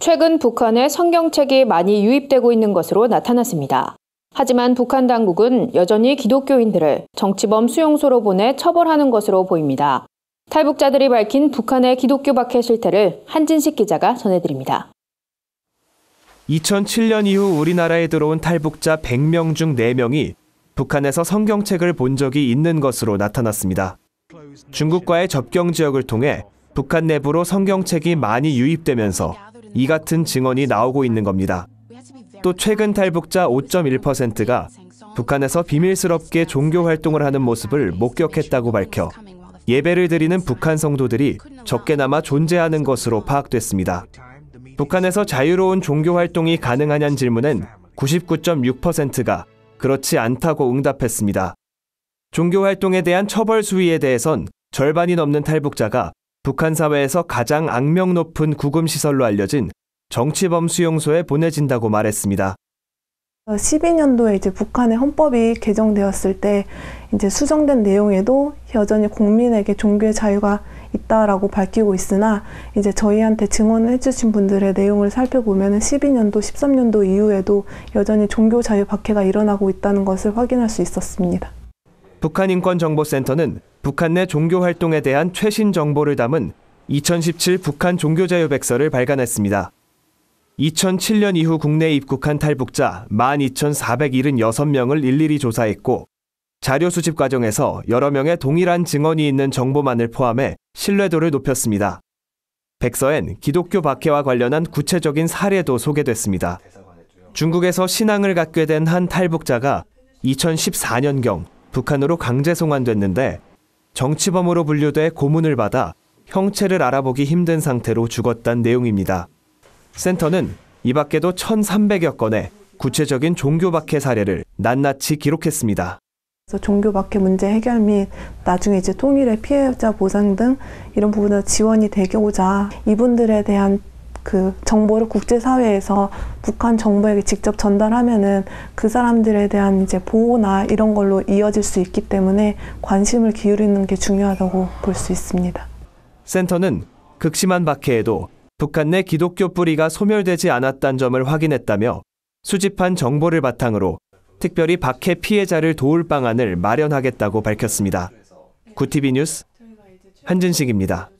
최근 북한에 성경책이 많이 유입되고 있는 것으로 나타났습니다. 하지만 북한 당국은 여전히 기독교인들을 정치범 수용소로 보내 처벌하는 것으로 보입니다. 탈북자들이 밝힌 북한의 기독교 박해 실태를 한진식 기자가 전해드립니다. 2007년 이후 우리나라에 들어온 탈북자 100명 중 4명이 북한에서 성경책을 본 적이 있는 것으로 나타났습니다. 중국과의 접경 지역을 통해 북한 내부로 성경책이 많이 유입되면서 이 같은 증언이 나오고 있는 겁니다. 또 최근 탈북자 5.1%가 북한에서 비밀스럽게 종교 활동을 하는 모습을 목격했다고 밝혀 예배를 드리는 북한 성도들이 적게나마 존재하는 것으로 파악됐습니다. 북한에서 자유로운 종교 활동이 가능하냐는 질문엔 99.6%가 그렇지 않다고 응답했습니다. 종교 활동에 대한 처벌 수위에 대해선 절반이 넘는 탈북자가 북한 사회에서 가장 악명 높은 구금 시설로 알려진 정치범 수용소에 보내진다고 말했습니다. 12년도에 어, 이제 북한의 헌법이 개정되었을 때 이제 수정된 내용에도 여전히 국민에게 종교의 자유가 있다라고 밝히고 있으나 이제 저희한테 증언 해주신 분들의 내용을 살펴보면 12년도, 13년도 이후에도 여전히 종교 자유 박해가 일어나고 있다는 것을 확인할 수 있었습니다. 북한인권정보센터는 북한 내 종교 활동에 대한 최신 정보를 담은 2017 북한 종교자유백서를 발간했습니다. 2007년 이후 국내에 입국한 탈북자 12,476명을 일일이 조사했고 자료 수집 과정에서 여러 명의 동일한 증언이 있는 정보만을 포함해 신뢰도를 높였습니다. 백서엔 기독교 박해와 관련한 구체적인 사례도 소개됐습니다. 중국에서 신앙을 갖게 된 한 탈북자가 2014년경 북한으로 강제 송환됐는데 정치범으로 분류돼 고문을 받아 형체를 알아보기 힘든 상태로 죽었단 내용입니다. 센터는 이 밖에도 1,300여 건의 구체적인 종교 박해 사례를 낱낱이 기록했습니다. 종교 박해 문제 해결 및 나중에 이제 통일의 피해자 보상 등 이런 부분에 지원이 되고자 이분들에 대한 그 정보를 국제사회에서 북한 정부에게 직접 전달하면은 그 사람들에 대한 이제 보호나 이런 걸로 이어질 수 있기 때문에 관심을 기울이는 게 중요하다고 볼 수 있습니다. 센터는 극심한 박해에도 북한 내 기독교 뿌리가 소멸되지 않았다는 점을 확인했다며 수집한 정보를 바탕으로 특별히 박해 피해자를 도울 방안을 마련하겠다고 밝혔습니다. 구티비 뉴스 한진식입니다.